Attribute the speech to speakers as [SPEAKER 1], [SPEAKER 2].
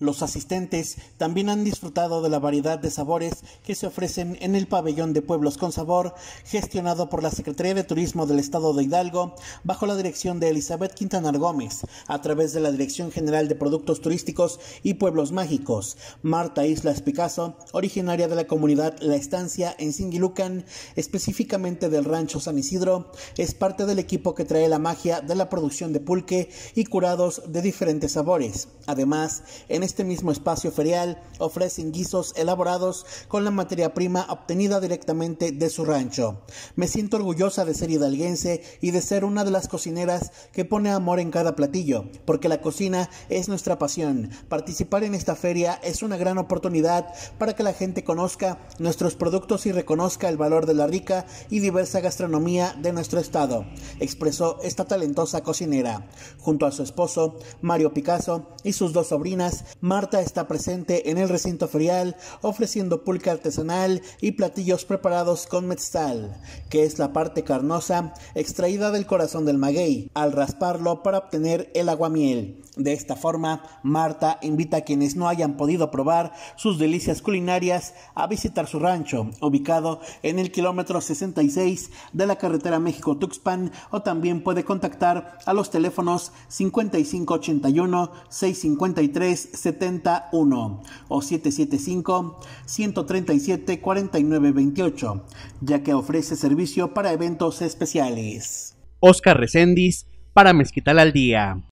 [SPEAKER 1] Los asistentes también han disfrutado de la variedad de sabores que se ofrecen en el pabellón de Pueblos con Sabor, gestionado por la Secretaría de Turismo del Estado de Hidalgo, bajo la dirección de Elizabeth Quintanar Gómez, a través de la Dirección General de Productos Turísticos y Pueblos Mágicos. Marta Islas Picasso, originaria de la comunidad La Estancia en Singilucan, específicamente del Rancho San Isidro, es parte del equipo que trae la magia de la producción de pulque y curados de diferentes sabores. Además, en este mismo espacio ferial ofrecen guisos elaborados con la materia prima obtenida directamente de su rancho. Me siento orgullosa de ser hidalguense y de ser una de las cocineras que pone amor en cada platillo, porque la cocina es nuestra pasión. Participar en esta feria es una gran oportunidad para que la gente conozca nuestros productos y reconozca el valor de la rica y diversa gastronomía de nuestro estado, expresó esta talentosa cocinera. Junto a su esposo, Mario Picasso, y sus dos sobrinas, Marta está presente en el recinto ferial ofreciendo pulque artesanal y platillos preparados con metzal, que es la parte carnosa extraída del corazón del maguey, al rasparlo para obtener el aguamiel. De esta forma, Marta invita a quienes no hayan podido probar sus delicias culinarias a visitar su rancho, ubicado en el kilómetro 66 de la carretera México-Tuxpan, o también puede contactar a los teléfonos 5581 653 71 o 775-137-4928, ya que ofrece servicio para eventos especiales.
[SPEAKER 2] Oscar Recendis para Mezquital al Día.